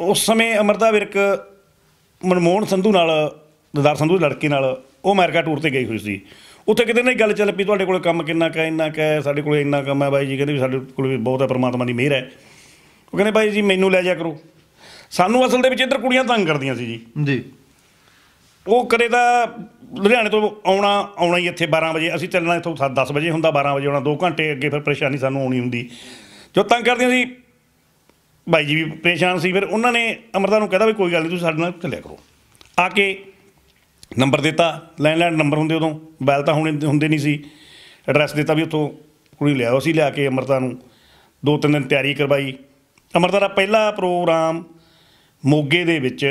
ਉਸ ਸਮੇਂ ਅਮਰਦਾ ਵਿਰਕ ਮਨਮੋਹਨ ਸੰਧੂ ਨਾਲ ਦਦਾਰ ਸੰਧੂ ਦੇ ਲੜਕੇ ਨਾਲ ਉਹ ਅਮਰੀਕਾ ਟੂਰ ਤੇ ਗਈ ਹੋਈ ਸੀ ਉੱਥੇ ਕਿਤੇ ਨਾ ਗੱਲ ਚੱਲ ਪਈ ਤੁਹਾਡੇ ਕੋਲ ਕੰਮ ਕਿੰਨਾ ਕਾ ਇੰਨਾ ਕਾ ਸਾਡੇ ਕੋਲ ਇੰਨਾ ਕੰਮ ਹੈ ਬਾਈ ਜੀ ਕਹਿੰਦੇ ਵੀ ਸਾਡੇ ਕੋਲ ਵੀ ਬਹੁਤ ਹੈ ਪਰਮਾਤਮਾ ਦੀ ਮਿਹਰ ਹੈ ਉਹ ਕਹਿੰਦੇ ਬਾਈ ਜੀ ਮੈਨੂੰ ਲੈ ਜਾ ਕਰੋ ਸਾਨੂੰ ਅਸਲ ਦੇ ਵਿੱਚ ਇੱਧਰ ਕੁੜੀਆਂ ਤੰਗ ਕਰਦੀਆਂ ਸੀ ਜੀ ਜੀ ਉਹ ਕਰੇ ਦਾ ਲੁਧਿਆਣੇ ਤੋਂ ਆਉਣਾ ਆਉਣਾ ਹੀ ਇੱਥੇ 12 ਵਜੇ ਅਸੀਂ ਚੱਲਣਾ ਇੱਥੋਂ 10 ਵਜੇ ਹੁੰਦਾ 12 ਵਜੇ ਆਉਣਾ 2 ਘੰਟੇ ਅੱਗੇ ਫਿਰ ਪਰੇਸ਼ਾਨੀ ਸਾਨੂੰ ਆਉਣੀ ਹੁੰਦੀ ਜੋ ਤੰਗ ਕਰਦੀਆਂ ਸੀ ਭਾਈ ਜੀ ਵੀ ਪਰੇਸ਼ਾਨ ਸੀ ਫਿਰ ਉਹਨਾਂ ਨੇ ਅਮਰਤਾ ਨੂੰ ਕਹਦਾ ਵੀ ਕੋਈ ਗੱਲ ਨਹੀਂ ਤੁਸੀਂ ਸਾਡੇ ਨਾਲ ਚੱਲਿਆ ਕਰੋ ਆ ਕੇ ਨੰਬਰ ਦਿੱਤਾ ਲੈਂਡਲਾਈਨ ਨੰਬਰ ਹੁੰਦੇ ਉਦੋਂ ਬੈਲ ਤਾਂ ਹੁਣ ਹੁੰਦੇ ਨਹੀਂ ਸੀ ਐਡਰੈਸ ਦਿੱਤਾ ਵੀ ਉੱਥੋਂ ਕੁੜੀ ਲਿਆਓ ਸੀ ਲਿਆ ਕੇ ਅਮਰਤਾ ਨੂੰ ਦੋ ਤਿੰਨ ਦਿਨ ਤਿਆਰੀ ਕਰਵਾਈ ਅਮਰਤਾ ਦਾ ਪਹਿਲਾ ਪ੍ਰੋਗਰਾਮ ਮੋਗੇ ਦੇ ਵਿੱਚ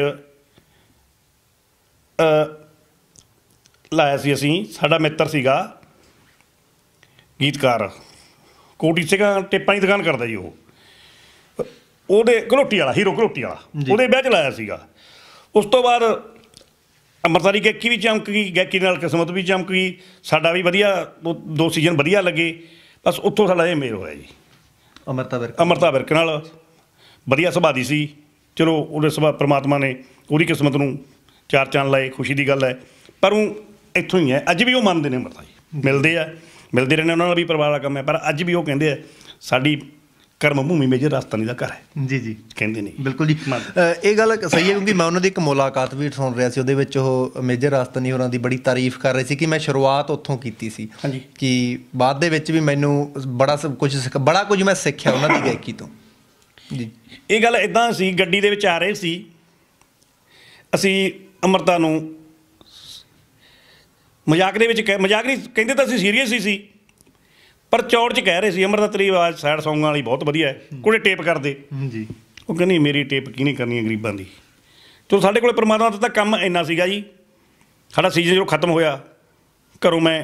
ਲਾਇਆ ਸੀ ਅਸੀਂ ਸਾਡਾ ਮਿੱਤਰ ਸੀਗਾ ਗੀਤਕਾਰ ਕੋਟੀ ਸਿੰਘਾਂ ਟੇਪਾਂ ਦੀ ਦੁਕਾਨ ਕਰਦਾ ਜੀ ਉਹ ਉਹਦੇ ਘਲੋਟੀ ਵਾਲਾ ਹੀਰੋ ਘਲੋਟੀ ਵਾਲਾ ਉਹਦੇ ਵਿਆਹ ਚ ਲਾਇਆ ਸੀਗਾ ਉਸ ਤੋਂ ਬਾਅਦ ਅਮਰਤਾਰੀ ਗੈਕੀ ਵੀ ਚਮਕ ਗਈ ਗੈਕੀ ਨਾਲ ਕਿਸਮਤ ਵੀ ਚਮਕ ਗਈ ਸਾਡਾ ਵੀ ਵਧੀਆ ਦੋ ਸੀਜ਼ਨ ਵਧੀਆ ਲੱਗੇ ਬਸ ਉੱਥੋਂ ਸਾਡਾ ਇਹ ਮੇਲ ਹੋਇਆ ਜੀ ਅਮਰਤਾ ਵਿਰਕ ਅਮਰਤਾ ਵਿਰਕ ਨਾਲ ਵਧੀਆ ਸੁਭਾਅ ਦੀ ਸੀ ਚਲੋ ਉਹਦੇ ਸੁਭਾਅ ਪ੍ਰਮਾਤਮਾ ਨੇ ਉਹਦੀ ਕਿਸਮਤ ਨੂੰ ਚਾਰ ਚੰਨ ਲਾਏ ਖੁਸ਼ੀ ਦੀ ਗੱਲ ਹੈ ਪਰ ਉਹ ਇੱਥੋਂ ਹੀ ਹੈ ਅੱਜ ਵੀ ਉਹ ਮੰਨਦੇ ਨੇ ਅਮਰਤਾ ਜੀ ਮਿਲਦੇ ਆ ਮਿਲਦੇ ਰਹਿੰਦੇ ਉਹਨਾਂ ਨਾਲ ਵੀ ਪਰਿਵਾਰ ਦਾ ਕੰਮ ਹੈ ਪਰ ਅੱਜ ਵੀ ਉਹ ਕਹਿੰਦੇ ਆ ਸਾਡੀ ਕਰਮ ਭੂਮੀ ਮੇਜਰ ਰਾਜਸਥਾਨੀ ਦਾ ਘਰ ਹੈ ਜੀ ਜੀ ਕਹਿੰਦੇ ਨਹੀਂ ਬਿਲਕੁਲ ਜੀ ਇਹ ਗੱਲ ਸਹੀ ਹੈ ਕਿਉਂਕਿ ਮੈਂ ਉਹਨਾਂ ਦੀ ਇੱਕ ਮੁਲਾਕਾਤ ਵੀ ਸੁਣ ਰਿਹਾ ਸੀ ਉਹਦੇ ਵਿੱਚ ਉਹ ਮੇਜਰ ਰਾਜਸਥਾਨੀ ਹੋਰਾਂ ਦੀ ਬੜੀ ਤਾਰੀਫ ਕਰ ਰਹੇ ਸੀ ਕਿ ਮੈਂ ਸ਼ੁਰੂਆਤ ਉੱਥੋਂ ਕੀਤੀ ਸੀ ਕਿ ਬਾਅਦ ਦੇ ਵਿੱਚ ਵੀ ਮੈਨੂੰ ਬੜਾ ਸਭ ਕੁਝ ਬੜਾ ਕੁਝ ਮੈਂ ਸਿੱਖਿਆ ਉਹਨਾਂ ਦੀ ਗਾਇਕੀ ਤੋਂ ਜੀ ਇਹ ਗੱਲ ਇਦਾਂ ਸੀ ਗੱਡੀ ਦੇ ਵਿੱਚ ਆ ਰਹੇ ਸੀ ਅਸੀਂ ਅਮਰਤਾ ਨੂੰ ਮਜ਼ਾਕ ਦੇ ਵਿੱਚ ਮਜ਼ਾਕ ਨਹੀਂ ਕਹਿੰਦੇ ਤਾਂ ਅਸੀਂ ਸੀਰੀਅਸ ਹੀ ਸੀ ਪਰ ਚੌੜ ਚ ਕਹਿ ਰਹੇ ਸੀ ਅਮਰਦਤਰੀ ਆਵਾਜ਼ ਸੈਡ ਸੌਂਗਾਂ ਵਾਲੀ ਬਹੁਤ ਵਧੀਆ ਹੈ ਕੋਈ ਟੇਪ ਕਰ ਦੇ ਜੀ ਉਹ ਕਹਿੰਦੀ ਮੇਰੀ ਟੇਪ ਕਿਹਨੇ ਕਰਨੀ ਹੈ ਗਰੀਬਾਂ ਦੀ ਚਲੋ ਸਾਡੇ ਕੋਲੇ ਪਰਮਾਤਮਾ ਦਾ ਤਾਂ ਕੰਮ ਇੰਨਾ ਸੀਗਾ ਜੀ ਸਾਡਾ ਸੀਜ਼ਨ ਜਦੋਂ ਖਤਮ ਹੋਇਆ ਘਰੋਂ ਮੈਂ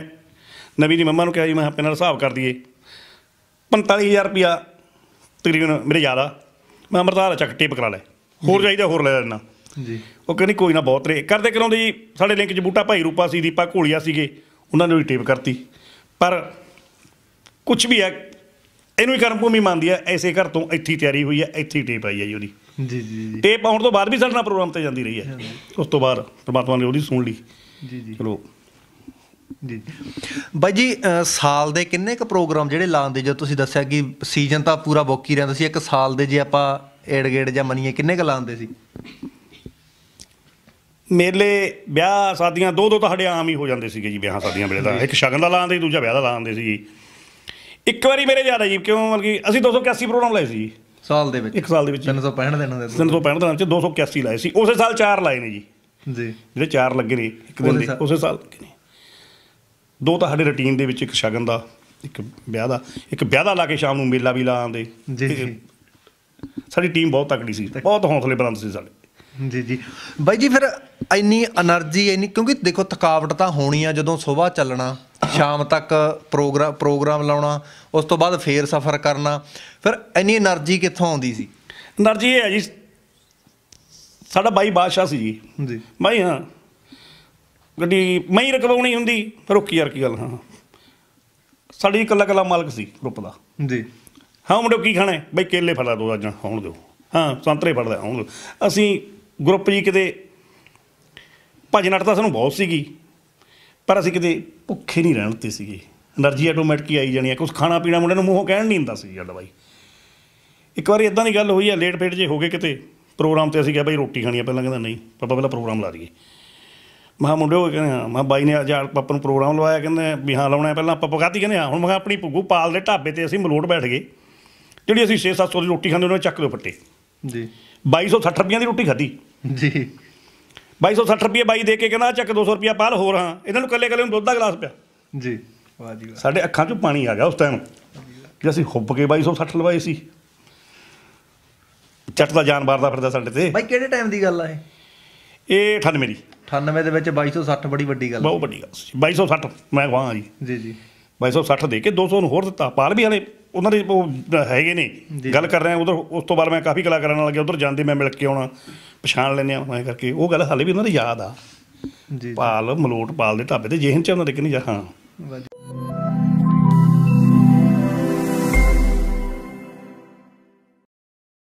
ਨਵੀਂ ਦੀ ਮੰਮਾ ਨੂੰ ਕਿਹਾ ਜੀ ਮੈਂ ਆਪਣੇ ਨਾਲ ਹਿਸਾਬ ਕਰ ਦਈਏ 45000 ਰੁਪਿਆ ਤਕਰੀਬਨ ਮੇਰੇ ਯਾਦ ਮੈਂ ਅਮਰਦਾਰ ਚੱਕ ਟੇਪ ਕਰਾ ਲੈ ਹੋਰ ਚਾਹੀਦਾ ਹੋਰ ਲੈ ਲੈਣਾ ਜੀ ਉਹ ਕਹਿੰਦੀ ਕੋਈ ਨਾ ਬਹੁਤ ਰੇ ਕਰਦੇ ਕਰਾਉਂਦੇ ਜੀ ਸਾਡੇ ਲਿੰਕ ਚ ਬੂਟਾ ਭਾਈ ਰੂਪਾ ਸੀ ਦੀਪਾ ਘੋਲੀਆ ਸੀਗੇ ਉਹਨਾਂ ਨੇ ਵੀ ਟੇਪ ਕਰਤੀ ਪਰ ਕੁਝ ਵੀ ਹੈ ਇਹਨੂੰ ਹੀ ਕਰਮ ਭੂਮੀ ਮੰਨਦੀ ਹੈ ਐਸੇ ਘਰ ਤੋਂ ਇੱਥੇ ਤਿਆਰੀ ਹੋਈ ਹੈ ਇੱਥੇ ਟੇਪ ਆਈ ਹੈ ਜੀ ਉਹਦੀ ਜੀ ਜੀ ਜੀ ਟੇਪ ਆਉਣ ਤੋਂ ਬਾਅਦ ਵੀ ਸਾਡਾ ਪ੍ਰੋਗਰਾਮ ਤੇ ਜਾਂਦੀ ਰਹੀ ਹੈ ਉਸ ਤੋਂ ਬਾਅਦ ਪ੍ਰਮਾਤਮਾ ਨੇ ਉਹਦੀ ਸੁਣ ਲਈ ਜੀ ਜੀ ਚਲੋ ਜੀ ਬਾਈ ਜੀ ਸਾਲ ਦੇ ਕਿੰਨੇ ਕ ਪ੍ਰੋਗਰਾਮ ਜਿਹੜੇ ਲਾਉਂਦੇ ਜੋ ਤੁਸੀਂ ਦੱਸਿਆ ਕਿ ਸੀਜ਼ਨ ਤਾਂ ਪੂਰਾ ਬੁੱਕ ਹੀ ਰਹਿੰਦਾ ਸੀ ਇੱਕ ਸਾਲ ਦੇ ਜੇ ਆਪਾਂ ਏੜ ਗੇੜ ਜਾਂ ਮੰਨੀਏ ਕਿੰਨੇ ਕ ਲਾਉਂਦੇ ਸੀ ਮੇਲੇ ਵਿਆਹ ਸ਼ਾਦੀਆਂ ਦੋ ਦੋ ਤਾਂ ਸਾਡੇ ਆਮ ਹੀ ਹੋ ਜਾਂਦੇ ਸੀਗੇ ਜੀ ਵਿਆਹ ਸ਼ਾਦੀਆਂ ਵੇਲੇ ਦਾ ਇੱਕ ਸ਼ਗਨ ਦਾ ਲਾਉਂਦੇ ਦੂਜਾ ਵਿਆਹ ਦਾ ਲਾਉਂਦੇ ਸੀ ਜੀ ਇੱਕ ਵਾਰੀ ਮੇਰੇ ਯਾਦ ਆ ਜੀ ਕਿਉਂ ਮਤਲਬ ਕਿ ਅਸੀਂ 281 ਪ੍ਰੋਗਰਾਮ ਲਾਏ ਸੀ ਸਾਲ ਦੇ ਵਿੱਚ ਇੱਕ ਸਾਲ ਦੇ ਵਿੱਚ 365 ਦਿਨਾਂ ਦੇ 365 ਦਿਨਾਂ ਵਿੱਚ 281 ਲਾਏ ਸੀ ਉਸੇ ਸਾਲ ਚਾਰ ਲਾਏ ਨੇ ਜੀ ਜੀ ਜਿਹੜੇ ਚਾਰ ਲੱਗੇ ਨੇ ਇੱਕ ਦਿਨ ਦੇ ਉਸੇ ਸਾਲ ਲੱਗੇ ਨੇ ਦੋ ਤਾਂ ਸਾਡੇ ਰੁਟੀਨ ਦੇ ਵਿੱਚ ਇੱਕ ਸ਼ਗਨ ਦਾ ਇੱਕ ਵਿਆਹ ਦਾ ਇੱਕ ਵਿਆਹ ਦਾ ਲਾ ਕੇ ਸ਼ਾਮ ਨੂੰ ਮੇਲਾ ਵੀ ਲਾ ਆਂਦੇ ਜੀ ਸਾਡੀ ਟੀਮ ਬਹੁਤ ਤਕੜੀ ਸੀ ਬਹੁਤ ਹੌਸਲੇ ਬਰੰਦ ਸੀ ਸਾਡੇ ਜੀ ਜੀ ਬਾਈ ਜੀ ਫਿਰ ਇੰਨੀ એનર્ਜੀ ਇੰਨੀ ਕਿਉਂਕਿ ਦੇਖੋ ਥਕਾਵਟ ਤਾਂ ਹੋਣੀ ਆ ਜਦੋਂ ਸਵੇਰ ਚੱਲਣਾ ਸ਼ਾਮ ਤੱਕ ਪ੍ਰੋਗਰਾਮ ਪ੍ਰੋਗਰਾਮ ਲਾਉਣਾ ਉਸ ਤੋਂ ਬਾਅਦ ਫੇਰ ਸਫ਼ਰ ਕਰਨਾ ਫਿਰ ਇੰਨੀ એનર્ਜੀ ਕਿੱਥੋਂ ਆਉਂਦੀ ਸੀ એનર્ਜੀ ਇਹ ਹੈ ਜੀ ਸਾਡਾ ਬਾਈ ਬਾਦਸ਼ਾਹ ਸੀ ਜੀ ਜੀ ਬਾਈ ਹਾਂ ਗੱਡੀ ਮੈਂ ਰਕਵਾਉਣੀ ਹੁੰਦੀ ਰੁਕੀ ਯਾਰ ਕੀ ਗੱਲ ਹਾਂ ਸਾਡੀ ਇਕੱਲਾ ਇਕੱਲਾ ਮਾਲਕ ਸੀ ਗਰੁੱਪ ਦਾ ਜੀ ਹਾਂ ਮੁੰਡੇ ਕੀ ਖਾਣਾ ਹੈ ਬਈ ਕੇਲੇ ਫੜਾ ਦੋ ਅੱਜ ਹੌਣ ਦਿਓ ਹਾਂ ਸੰਤਰੇ ਫੜ ਲੈ ਅਸੀਂ ਗਰੁੱਪ ਜੀ ਕਿਤੇ ਭਜਨ ਤਾਂ ਸਾਨੂੰ ਬਹੁਤ ਸੀਗੀ ਪਰ ਅਸੀਂ ਕਿਤੇ ਭੁੱਖੇ ਨਹੀਂ ਰਹਿਣ ਦਿੱਤੇ ਸੀਗੇ એનર્ਜੀ ਆਟੋਮੈਟਿਕ ਹੀ ਆਈ ਜਾਣੀ ਹੈ ਕੁਝ ਖਾਣਾ ਪੀਣਾ ਮੁੰਡੇ ਨੂੰ ਮੂੰਹੋਂ ਕਹਿਣ ਨਹੀਂ ਹੁੰਦਾ ਸੀ ਸਾਡਾ ਬਾਈ ਇੱਕ ਵਾਰੀ ਇਦਾਂ ਦੀ ਗੱਲ ਹੋਈ ਆ ਲੇਟ ਫੇਟ ਜੇ ਹੋ ਗਏ ਕਿਤੇ ਪ੍ਰੋਗਰਾਮ ਤੇ ਅਸੀਂ ਕਿਹਾ ਬਾਈ ਰੋਟੀ ਖਾਣੀ ਆ ਪਹਿਲਾਂ ਕਹਿੰਦਾ ਨਹੀਂ ਪਾਪਾ ਪਹਿਲਾਂ ਪ੍ਰੋਗਰਾਮ ਲਾ ਲਈਏ ਮਾ ਮੁੰਡੇ ਹੋ ਕਹਿੰਦੇ ਮਾ ਬਾਈ ਨੇ ਅੱਜ ਪਾਪਾ ਨੂੰ ਪ੍ਰੋਗਰਾਮ ਲਵਾਇਆ ਕਹਿੰਦੇ ਵੀ ਹਾਂ ਲਾਉਣਾ ਪਹਿਲਾਂ ਆਪਾਂ ਪਕਾਤੀ ਕਹਿੰਦੇ ਹਾਂ ਹੁਣ ਮੈਂ ਆਪਣੀ ਭੁੱਗੂ ਪਾਲ ਦੇ ਢਾਬੇ ਤੇ ਅਸੀਂ ਮਲੋਟ ਬੈਠ ਗਏ ਜਿਹੜੀ ਅਸੀਂ 6-700 ਦੀ ਰੋਟੀ ਖਾਂਦੇ ਉਹਨਾਂ ਨੇ ਚੱਕ ਲਿਓ ਫੱਟੇ ਜੀ 2260 ਰੁਪਈਆ ਦੀ ਰੋਟੀ ਖਾਦੀ ਜੀ 2260 ਰੁਪਏ ਬਾਈ ਦੇ ਕੇ ਕਹਿੰਦਾ ਚੱਕ 200 ਰੁਪਏ ਪਾਲ ਹੋਰ ਹਾਂ ਇਹਨਾਂ ਨੂੰ ਕੱਲੇ ਕੱਲੇ ਨੂੰ ਦੁੱਧ ਦਾ ਗਲਾਸ ਪਿਆ ਜੀ ਵਾਹ ਜੀ ਵਾਹ ਸਾਡੇ ਅੱਖਾਂ 'ਚੋਂ ਪਾਣੀ ਆ ਗਿਆ ਉਸ ਟਾਈਮ ਕਿ ਅਸੀਂ ਹੁੱਬ ਕੇ 2260 ਲਵਾਏ ਸੀ ਚੱਟ ਦਾ ਜਾਨਵਰ ਦਾ ਫਿਰਦਾ ਸਾਡੇ ਤੇ ਬਾਈ ਕਿਹੜੇ ਟਾਈਮ ਦੀ ਗੱਲ ਆ ਇਹ ਇਹ 98 ਦੀ 98 ਦੇ ਵਿੱਚ 2260 ਬੜੀ ਵੱਡੀ ਗੱਲ ਬਹੁਤ ਵੱਡੀ ਗੱਲ ਸੀ 2260 ਮੈਂ ਕਹਾਂ ਜੀ ਜੀ ਜੀ 2260 ਦੇ ਕੇ 200 ਨੂੰ ਹੋਰ ਦਿੱਤਾ ਪਾਲ ਵੀ ਹਲੇ ਉਹਨਾਂ ਦੇ ਉਹ ਹੈਗੇ ਨੇ ਗੱਲ ਕਰ ਰਹੇ ਆ ਉਧਰ ਉਸ ਤੋਂ ਬਾਅਦ ਮੈਂ ਕਾਫੀ ਕਲਾ ਨਾਲ ਗਿਆ ਉਧਰ ਜਾਂਦੇ ਮੈਂ ਮਿਲ ਕੇ ਆਉਣਾ ਪਛਾਣ ਲੈਨੇ ਆ ਮੈਂ ਕਰਕੇ ਉਹ ਗੱਲ ਹਾਲੇ ਵੀ ਉਹਨਾਂ ਦੀ ਯਾਦ ਆ ਜੀ ਪਾਲ ਮਲੋਟ ਪਾਲ ਦੇ ਢਾਬੇ ਤੇ ਜਿਹਨ ਚ ਉਹਨਾਂ ਦੇ ਕਿੰਨੀ ਹਾਂ